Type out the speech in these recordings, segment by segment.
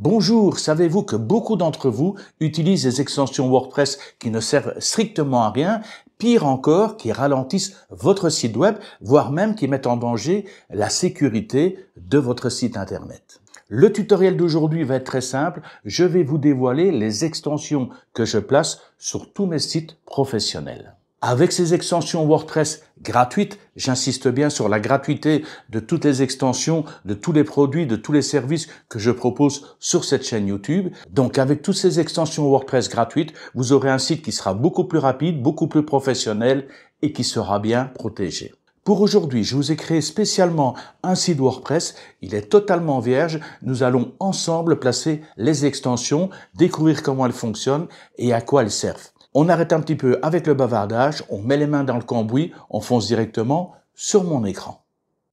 Bonjour, savez-vous que beaucoup d'entre vous utilisent des extensions WordPress qui ne servent strictement à rien, pire encore, qui ralentissent votre site web, voire même qui mettent en danger la sécurité de votre site Internet. Le tutoriel d'aujourd'hui va être très simple, je vais vous dévoiler les extensions que je place sur tous mes sites professionnels avec ces extensions WordPress gratuites, j'insiste bien sur la gratuité de toutes les extensions, de tous les produits, de tous les services que je propose sur cette chaîne YouTube. Donc avec toutes ces extensions WordPress gratuites, vous aurez un site qui sera beaucoup plus rapide, beaucoup plus professionnel et qui sera bien protégé. Pour aujourd'hui, je vous ai créé spécialement un site WordPress. Il est totalement vierge. Nous allons ensemble placer les extensions, découvrir comment elles fonctionnent et à quoi elles servent. On arrête un petit peu avec le bavardage, on met les mains dans le cambouis, on fonce directement sur mon écran.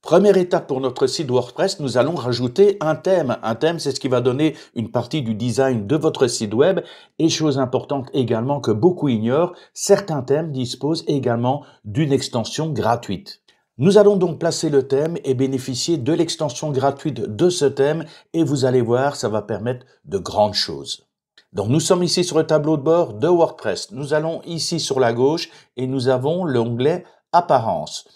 Première étape pour notre site WordPress, nous allons rajouter un thème. Un thème, c'est ce qui va donner une partie du design de votre site web. Et chose importante également que beaucoup ignorent, certains thèmes disposent également d'une extension gratuite. Nous allons donc placer le thème et bénéficier de l'extension gratuite de ce thème et vous allez voir, ça va permettre de grandes choses. Donc nous sommes ici sur le tableau de bord de WordPress. Nous allons ici sur la gauche et nous avons l'onglet Apparence.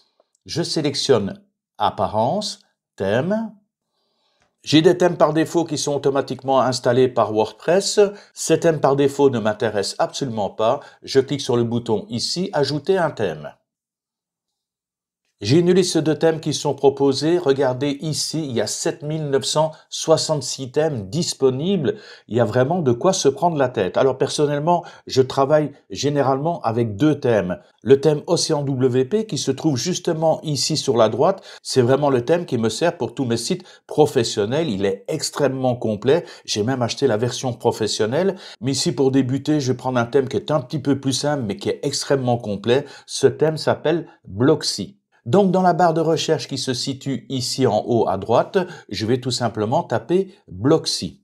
Je sélectionne Apparence, Thème. J'ai des thèmes par défaut qui sont automatiquement installés par WordPress. Ces thèmes par défaut ne m'intéressent absolument pas. Je clique sur le bouton ici Ajouter un thème. J'ai une liste de thèmes qui sont proposés. Regardez ici, il y a 7966 thèmes disponibles. Il y a vraiment de quoi se prendre la tête. Alors personnellement, je travaille généralement avec deux thèmes. Le thème Océan WP qui se trouve justement ici sur la droite, c'est vraiment le thème qui me sert pour tous mes sites professionnels. Il est extrêmement complet. J'ai même acheté la version professionnelle. Mais ici pour débuter, je vais prendre un thème qui est un petit peu plus simple mais qui est extrêmement complet. Ce thème s'appelle Bloxy. Donc dans la barre de recherche qui se situe ici en haut à droite, je vais tout simplement taper Bloxy.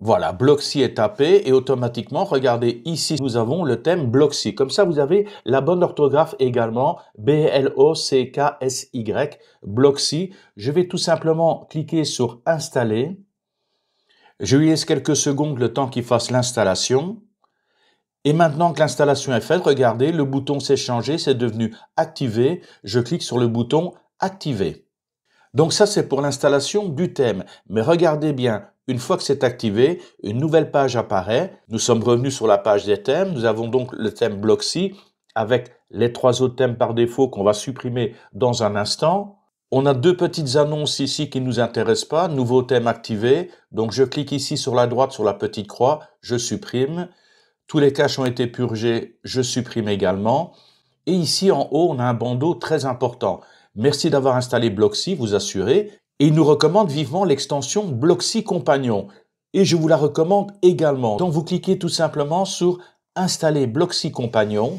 Voilà, Bloxy est tapé et automatiquement, regardez ici, nous avons le thème Bloxy. Comme ça, vous avez la bonne orthographe également, B-L-O-C-K-S-Y, Bloxy. Je vais tout simplement cliquer sur Installer. Je lui laisse quelques secondes le temps qu'il fasse l'installation. Et maintenant que l'installation est faite, regardez, le bouton s'est changé, c'est devenu activé. Je clique sur le bouton activer. Donc ça, c'est pour l'installation du thème. Mais regardez bien, une fois que c'est activé, une nouvelle page apparaît. Nous sommes revenus sur la page des thèmes. Nous avons donc le thème Bloxy avec les trois autres thèmes par défaut qu'on va supprimer dans un instant. On a deux petites annonces ici qui ne nous intéressent pas. Nouveau thème activé. Donc je clique ici sur la droite sur la petite croix. Je supprime. Tous les caches ont été purgés, je supprime également. Et ici en haut, on a un bandeau très important. Merci d'avoir installé Bloxy, vous assurez. Et il nous recommande vivement l'extension Bloxy Compagnon. Et je vous la recommande également. Donc vous cliquez tout simplement sur Installer Bloxy Compagnon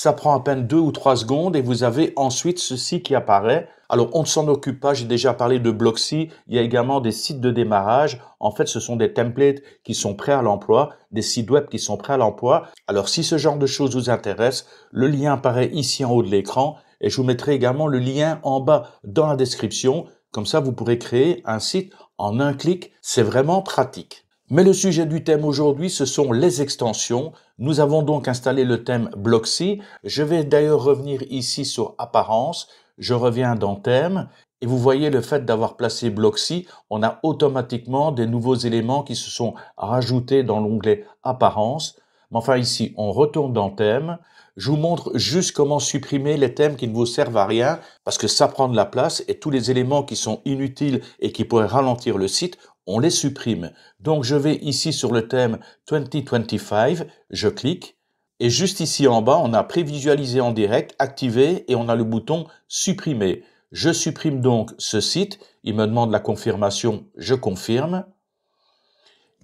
ça prend à peine deux ou trois secondes et vous avez ensuite ceci qui apparaît. Alors, on ne s'en occupe pas. J'ai déjà parlé de Bloxy. Il y a également des sites de démarrage. En fait, ce sont des templates qui sont prêts à l'emploi, des sites web qui sont prêts à l'emploi. Alors, si ce genre de choses vous intéresse, le lien apparaît ici en haut de l'écran et je vous mettrai également le lien en bas dans la description. Comme ça, vous pourrez créer un site en un clic. C'est vraiment pratique. Mais le sujet du thème aujourd'hui, ce sont les extensions. Nous avons donc installé le thème Bloxy. Je vais d'ailleurs revenir ici sur Apparence. Je reviens dans Thème. Et vous voyez le fait d'avoir placé Bloxy, on a automatiquement des nouveaux éléments qui se sont rajoutés dans l'onglet Apparence. Mais enfin ici, on retourne dans Thème. Je vous montre juste comment supprimer les thèmes qui ne vous servent à rien, parce que ça prend de la place et tous les éléments qui sont inutiles et qui pourraient ralentir le site, on les supprime. Donc je vais ici sur le thème 2025, je clique, et juste ici en bas, on a prévisualisé en direct, activé, et on a le bouton supprimer. Je supprime donc ce site, il me demande la confirmation, je confirme.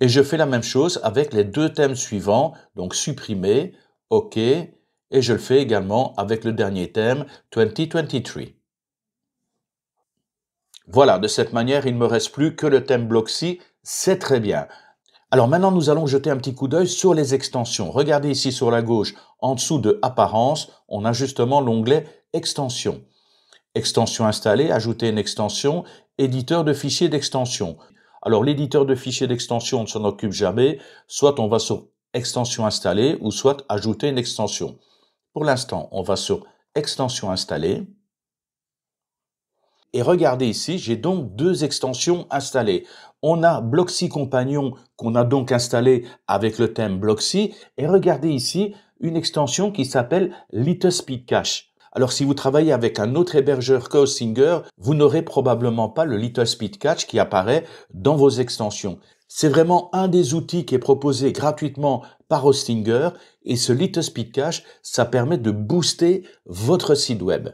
Et je fais la même chose avec les deux thèmes suivants, donc supprimer, OK, et je le fais également avec le dernier thème, 2023. Voilà, de cette manière, il ne me reste plus que le thème Bloxy, c'est très bien. Alors maintenant, nous allons jeter un petit coup d'œil sur les extensions. Regardez ici sur la gauche, en dessous de Apparence, on a justement l'onglet Extensions. Extension installée, ajouter une extension, éditeur de fichiers d'extension. Alors l'éditeur de fichiers d'extension, on ne s'en occupe jamais, soit on va sur Extension installée ou soit ajouter une extension. Pour l'instant, on va sur Extension installée. Et regardez ici, j'ai donc deux extensions installées. On a Bloxy Compagnon qu'on a donc installé avec le thème Bloxy. Et regardez ici une extension qui s'appelle Little Speed Cache. Alors si vous travaillez avec un autre hébergeur que Hostinger, vous n'aurez probablement pas le Little Speed Cache qui apparaît dans vos extensions. C'est vraiment un des outils qui est proposé gratuitement par Hostinger et ce Little Speed Cache, ça permet de booster votre site web.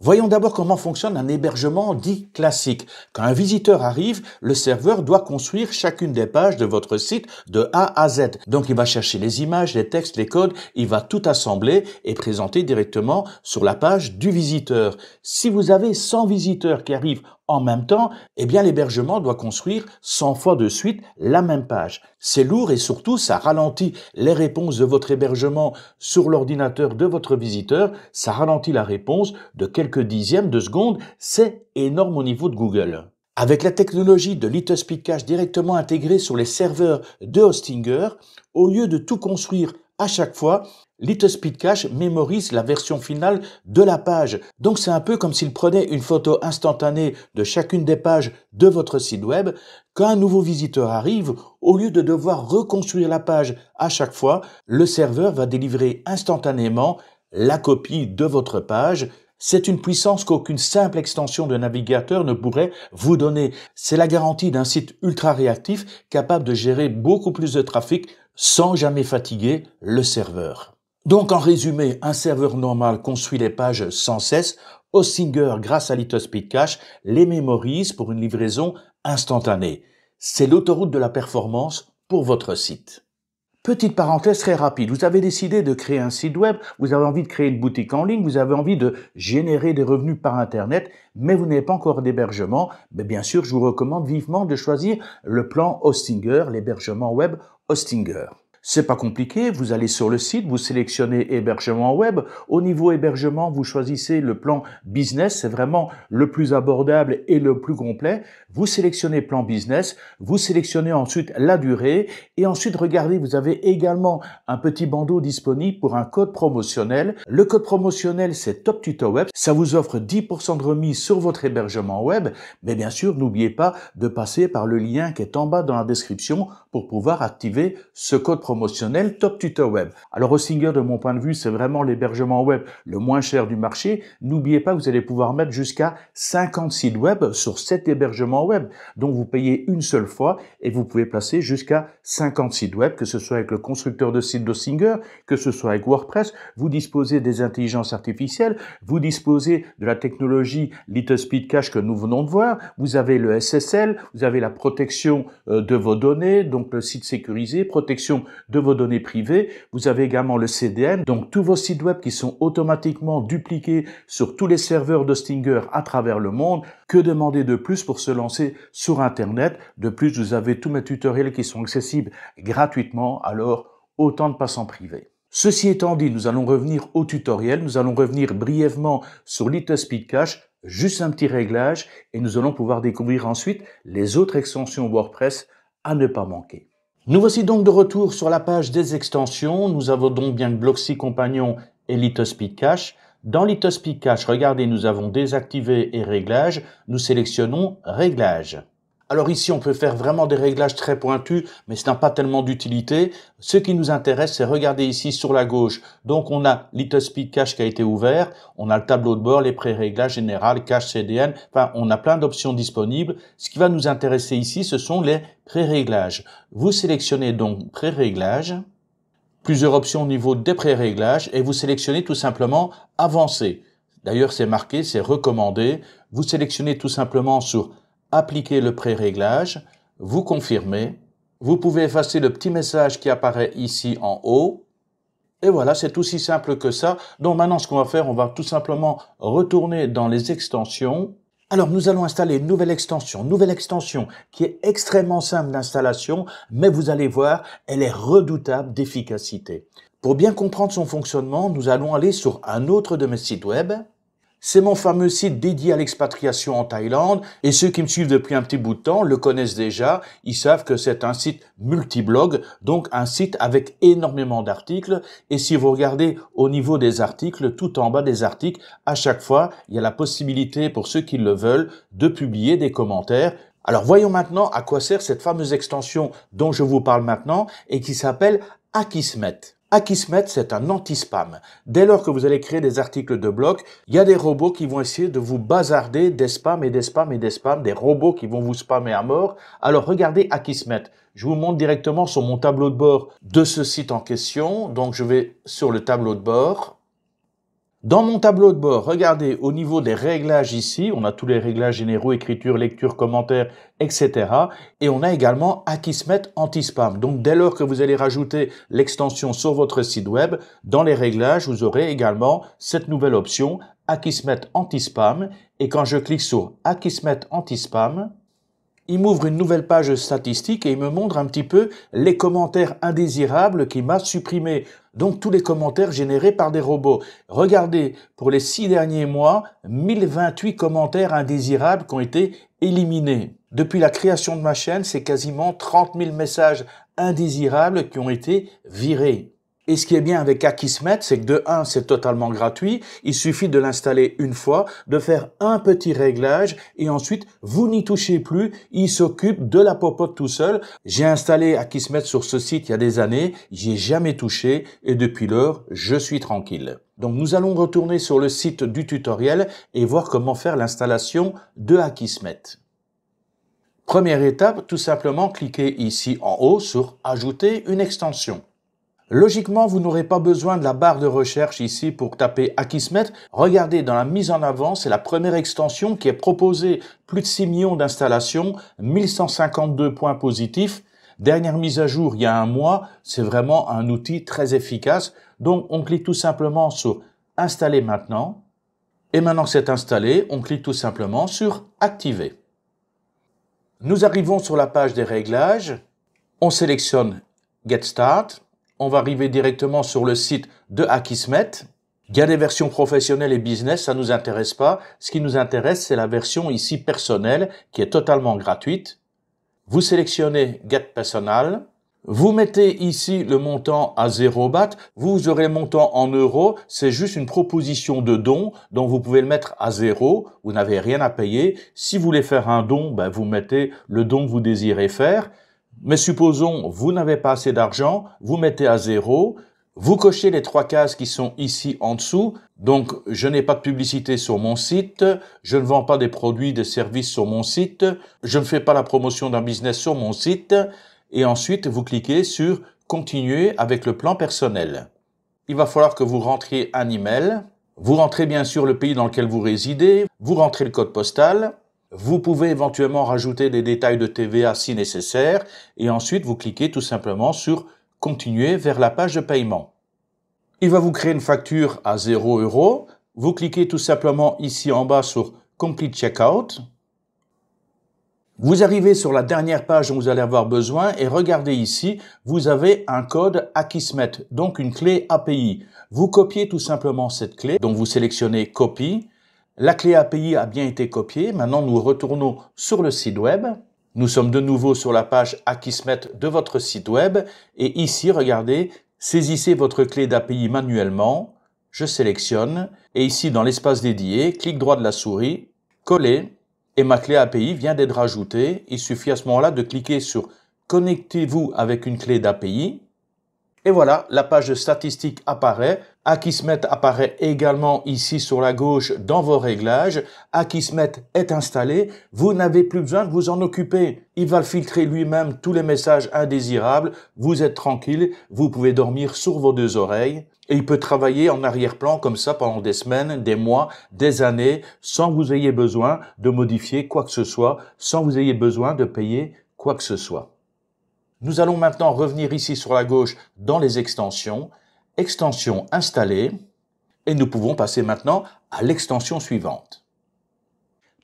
Voyons d'abord comment fonctionne un hébergement dit classique. Quand un visiteur arrive, le serveur doit construire chacune des pages de votre site de A à Z. Donc il va chercher les images, les textes, les codes, il va tout assembler et présenter directement sur la page du visiteur. Si vous avez 100 visiteurs qui arrivent en même temps, eh bien, l'hébergement doit construire 100 fois de suite la même page. C'est lourd et surtout, ça ralentit les réponses de votre hébergement sur l'ordinateur de votre visiteur. Ça ralentit la réponse de quelques dixièmes de seconde. C'est énorme au niveau de Google. Avec la technologie de Little Speed Cache directement intégrée sur les serveurs de Hostinger, au lieu de tout construire à chaque fois, Speed Cache mémorise la version finale de la page. Donc c'est un peu comme s'il prenait une photo instantanée de chacune des pages de votre site web. Quand un nouveau visiteur arrive, au lieu de devoir reconstruire la page à chaque fois, le serveur va délivrer instantanément la copie de votre page c'est une puissance qu'aucune simple extension de navigateur ne pourrait vous donner. C'est la garantie d'un site ultra réactif capable de gérer beaucoup plus de trafic sans jamais fatiguer le serveur. Donc en résumé, un serveur normal construit les pages sans cesse, Hostinger, grâce à Little Speed Cache les mémorise pour une livraison instantanée. C'est l'autoroute de la performance pour votre site. Petite parenthèse très rapide, vous avez décidé de créer un site web, vous avez envie de créer une boutique en ligne, vous avez envie de générer des revenus par Internet, mais vous n'avez pas encore d'hébergement. Mais bien sûr, je vous recommande vivement de choisir le plan Hostinger, l'hébergement web Ostinger. C'est pas compliqué, vous allez sur le site, vous sélectionnez hébergement web. Au niveau hébergement, vous choisissez le plan business, c'est vraiment le plus abordable et le plus complet. Vous sélectionnez plan business, vous sélectionnez ensuite la durée et ensuite regardez, vous avez également un petit bandeau disponible pour un code promotionnel. Le code promotionnel, c'est Top Tuto Web. Ça vous offre 10% de remise sur votre hébergement web, mais bien sûr, n'oubliez pas de passer par le lien qui est en bas dans la description pour pouvoir activer ce code promotionnel promotionnel, top tuteur web. Alors au de mon point de vue, c'est vraiment l'hébergement web le moins cher du marché. N'oubliez pas que vous allez pouvoir mettre jusqu'à 50 sites web sur cet hébergement web. dont vous payez une seule fois et vous pouvez placer jusqu'à 50 sites web, que ce soit avec le constructeur de sites de que ce soit avec WordPress. Vous disposez des intelligences artificielles, vous disposez de la technologie Little Speed Cache que nous venons de voir, vous avez le SSL, vous avez la protection euh, de vos données, donc le site sécurisé, protection de vos données privées. Vous avez également le CDN, donc tous vos sites web qui sont automatiquement dupliqués sur tous les serveurs de Stinger à travers le monde. Que demander de plus pour se lancer sur Internet De plus, vous avez tous mes tutoriels qui sont accessibles gratuitement, alors autant de passants privé Ceci étant dit, nous allons revenir au tutoriel, nous allons revenir brièvement sur Little Speed Cache, juste un petit réglage et nous allons pouvoir découvrir ensuite les autres extensions WordPress à ne pas manquer. Nous voici donc de retour sur la page des extensions. Nous avons donc bien Bloxy Compagnon et Litospeed Cache. Dans Litospeed Cache, regardez, nous avons désactivé et réglages. Nous sélectionnons réglages. Alors ici, on peut faire vraiment des réglages très pointus, mais ce n'a pas tellement d'utilité. Ce qui nous intéresse, c'est regarder ici sur la gauche. Donc on a Speed Cache qui a été ouvert, on a le tableau de bord, les pré-réglages général, Cache CDN, enfin on a plein d'options disponibles. Ce qui va nous intéresser ici, ce sont les pré-réglages. Vous sélectionnez donc pré-réglages, plusieurs options au niveau des pré-réglages, et vous sélectionnez tout simplement Avancer. D'ailleurs, c'est marqué, c'est recommandé. Vous sélectionnez tout simplement sur appliquez le pré-réglage, vous confirmez, vous pouvez effacer le petit message qui apparaît ici en haut, et voilà, c'est aussi simple que ça. Donc maintenant, ce qu'on va faire, on va tout simplement retourner dans les extensions. Alors, nous allons installer une nouvelle extension, nouvelle extension qui est extrêmement simple d'installation, mais vous allez voir, elle est redoutable d'efficacité. Pour bien comprendre son fonctionnement, nous allons aller sur un autre de mes sites web. C'est mon fameux site dédié à l'expatriation en Thaïlande et ceux qui me suivent depuis un petit bout de temps le connaissent déjà. Ils savent que c'est un site multi-blog, donc un site avec énormément d'articles. Et si vous regardez au niveau des articles, tout en bas des articles, à chaque fois, il y a la possibilité pour ceux qui le veulent de publier des commentaires. Alors voyons maintenant à quoi sert cette fameuse extension dont je vous parle maintenant et qui s'appelle Akismet. Akismet, c'est un anti-spam. Dès lors que vous allez créer des articles de blog, il y a des robots qui vont essayer de vous bazarder des spams et des spams et des spams, des robots qui vont vous spammer à mort. Alors regardez Akismet. Je vous montre directement sur mon tableau de bord de ce site en question. Donc je vais sur le tableau de bord dans mon tableau de bord, regardez au niveau des réglages ici, on a tous les réglages généraux, écriture, lecture, commentaire, etc. Et on a également mettre anti-spam. Donc dès lors que vous allez rajouter l'extension sur votre site web, dans les réglages, vous aurez également cette nouvelle option mettre anti-spam. Et quand je clique sur mettre anti-spam, il m'ouvre une nouvelle page statistique et il me montre un petit peu les commentaires indésirables qu'il m'a supprimés. Donc tous les commentaires générés par des robots. Regardez, pour les six derniers mois, 1028 commentaires indésirables qui ont été éliminés. Depuis la création de ma chaîne, c'est quasiment 30 000 messages indésirables qui ont été virés. Et ce qui est bien avec Akismet, c'est que de 1, c'est totalement gratuit. Il suffit de l'installer une fois, de faire un petit réglage et ensuite, vous n'y touchez plus. Il s'occupe de la popote tout seul. J'ai installé Akismet sur ce site il y a des années. J'y ai jamais touché et depuis lors, je suis tranquille. Donc nous allons retourner sur le site du tutoriel et voir comment faire l'installation de Akismet. Première étape, tout simplement cliquez ici en haut sur Ajouter une extension. Logiquement, vous n'aurez pas besoin de la barre de recherche ici pour taper mettre. Regardez, dans la mise en avant, c'est la première extension qui est proposée. Plus de 6 millions d'installations, 1152 points positifs. Dernière mise à jour il y a un mois, c'est vraiment un outil très efficace. Donc on clique tout simplement sur Installer maintenant. Et maintenant que c'est installé, on clique tout simplement sur Activer. Nous arrivons sur la page des réglages. On sélectionne Get Start on va arriver directement sur le site de Akismet. Il y a des versions professionnelles et business, ça nous intéresse pas. Ce qui nous intéresse, c'est la version ici personnelle qui est totalement gratuite. Vous sélectionnez Get Personal. Vous mettez ici le montant à 0 baht. vous aurez le montant en euros, c'est juste une proposition de don, donc vous pouvez le mettre à 0, vous n'avez rien à payer. Si vous voulez faire un don, ben, vous mettez le don que vous désirez faire. Mais supposons, vous n'avez pas assez d'argent, vous mettez à zéro, vous cochez les trois cases qui sont ici en dessous. Donc, je n'ai pas de publicité sur mon site, je ne vends pas des produits, des services sur mon site, je ne fais pas la promotion d'un business sur mon site. Et ensuite, vous cliquez sur Continuer avec le plan personnel. Il va falloir que vous rentriez un email. Vous rentrez bien sûr le pays dans lequel vous résidez, vous rentrez le code postal, vous pouvez éventuellement rajouter des détails de TVA si nécessaire et ensuite vous cliquez tout simplement sur Continuer vers la page de paiement. Il va vous créer une facture à 0 euros. Vous cliquez tout simplement ici en bas sur Complete Checkout. Vous arrivez sur la dernière page dont vous allez avoir besoin et regardez ici, vous avez un code Akismet, donc une clé API. Vous copiez tout simplement cette clé, donc vous sélectionnez Copy la clé API a bien été copiée. Maintenant, nous retournons sur le site web. Nous sommes de nouveau sur la page Akismet de votre site web. Et ici, regardez, saisissez votre clé d'API manuellement. Je sélectionne. Et ici, dans l'espace dédié, clic droit de la souris, coller. Et ma clé API vient d'être ajoutée. Il suffit à ce moment-là de cliquer sur Connectez-vous avec une clé d'API. Et voilà, la page de statistiques apparaît. Akismet apparaît également ici sur la gauche dans vos réglages. Akismet est installé. Vous n'avez plus besoin de vous en occuper. Il va filtrer lui-même tous les messages indésirables. Vous êtes tranquille. Vous pouvez dormir sur vos deux oreilles. Et il peut travailler en arrière-plan comme ça pendant des semaines, des mois, des années, sans vous ayez besoin de modifier quoi que ce soit, sans vous ayez besoin de payer quoi que ce soit. Nous allons maintenant revenir ici sur la gauche dans les extensions, extension installée, et nous pouvons passer maintenant à l'extension suivante.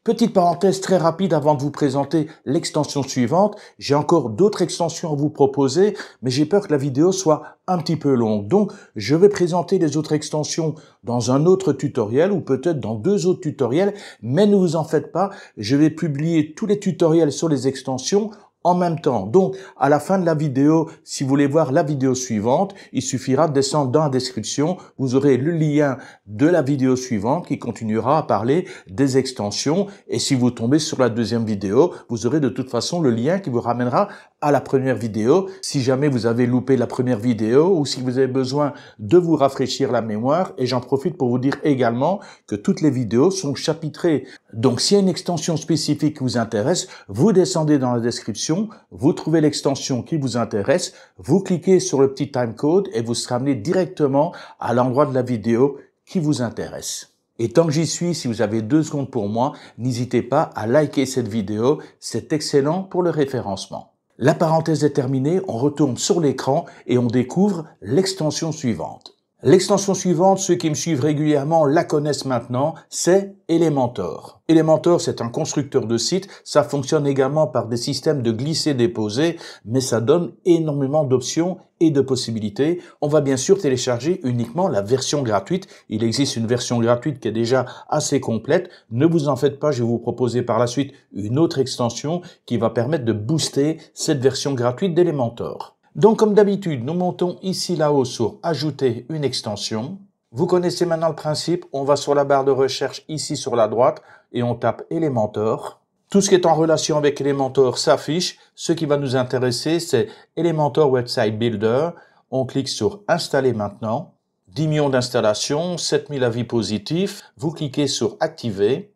Petite parenthèse très rapide avant de vous présenter l'extension suivante. J'ai encore d'autres extensions à vous proposer, mais j'ai peur que la vidéo soit un petit peu longue. Donc, je vais présenter les autres extensions dans un autre tutoriel ou peut-être dans deux autres tutoriels, mais ne vous en faites pas. Je vais publier tous les tutoriels sur les extensions en même temps. Donc, à la fin de la vidéo, si vous voulez voir la vidéo suivante, il suffira de descendre dans la description. Vous aurez le lien de la vidéo suivante qui continuera à parler des extensions. Et si vous tombez sur la deuxième vidéo, vous aurez de toute façon le lien qui vous ramènera à la première vidéo. Si jamais vous avez loupé la première vidéo ou si vous avez besoin de vous rafraîchir la mémoire. Et j'en profite pour vous dire également que toutes les vidéos sont chapitrées. Donc s'il y a une extension spécifique qui vous intéresse, vous descendez dans la description, vous trouvez l'extension qui vous intéresse, vous cliquez sur le petit timecode et vous serez amené directement à l'endroit de la vidéo qui vous intéresse. Et tant que j'y suis, si vous avez deux secondes pour moi, n'hésitez pas à liker cette vidéo, c'est excellent pour le référencement. La parenthèse est terminée, on retourne sur l'écran et on découvre l'extension suivante. L'extension suivante, ceux qui me suivent régulièrement la connaissent maintenant, c'est Elementor. Elementor, c'est un constructeur de sites, ça fonctionne également par des systèmes de glisser-déposer, mais ça donne énormément d'options et de possibilités. On va bien sûr télécharger uniquement la version gratuite. Il existe une version gratuite qui est déjà assez complète. Ne vous en faites pas, je vais vous proposer par la suite une autre extension qui va permettre de booster cette version gratuite d'Elementor. Donc comme d'habitude, nous montons ici là-haut sur Ajouter une extension. Vous connaissez maintenant le principe, on va sur la barre de recherche ici sur la droite et on tape Elementor. Tout ce qui est en relation avec Elementor s'affiche. Ce qui va nous intéresser, c'est Elementor Website Builder. On clique sur Installer maintenant. 10 millions d'installations, 7000 avis positifs. Vous cliquez sur Activer.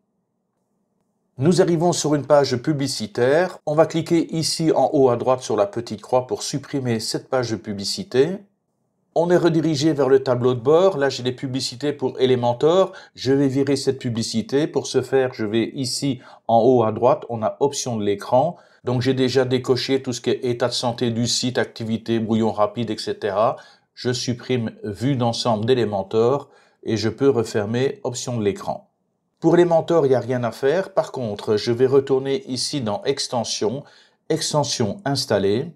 Nous arrivons sur une page publicitaire. On va cliquer ici en haut à droite sur la petite croix pour supprimer cette page de publicité. On est redirigé vers le tableau de bord. Là, j'ai des publicités pour Elementor. Je vais virer cette publicité. Pour ce faire, je vais ici en haut à droite. On a option de l'écran. Donc, j'ai déjà décoché tout ce qui est état de santé du site, activité, brouillon rapide, etc. Je supprime vue d'ensemble d'Elementor et je peux refermer option de l'écran. Pour les mentors, il n'y a rien à faire. Par contre, je vais retourner ici dans Extension, Extension installée.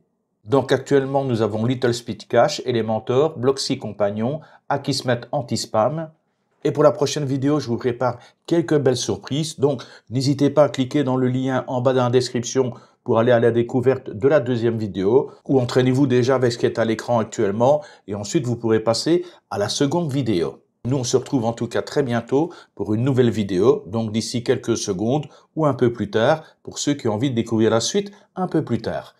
Donc actuellement, nous avons Little Speed Cache, mentors Bloxy Compagnon, Akismet Anti-Spam. Et pour la prochaine vidéo, je vous prépare quelques belles surprises. Donc n'hésitez pas à cliquer dans le lien en bas dans la description pour aller à la découverte de la deuxième vidéo ou entraînez-vous déjà avec ce qui est à l'écran actuellement et ensuite vous pourrez passer à la seconde vidéo. Nous, on se retrouve en tout cas très bientôt pour une nouvelle vidéo, donc d'ici quelques secondes ou un peu plus tard, pour ceux qui ont envie de découvrir la suite un peu plus tard.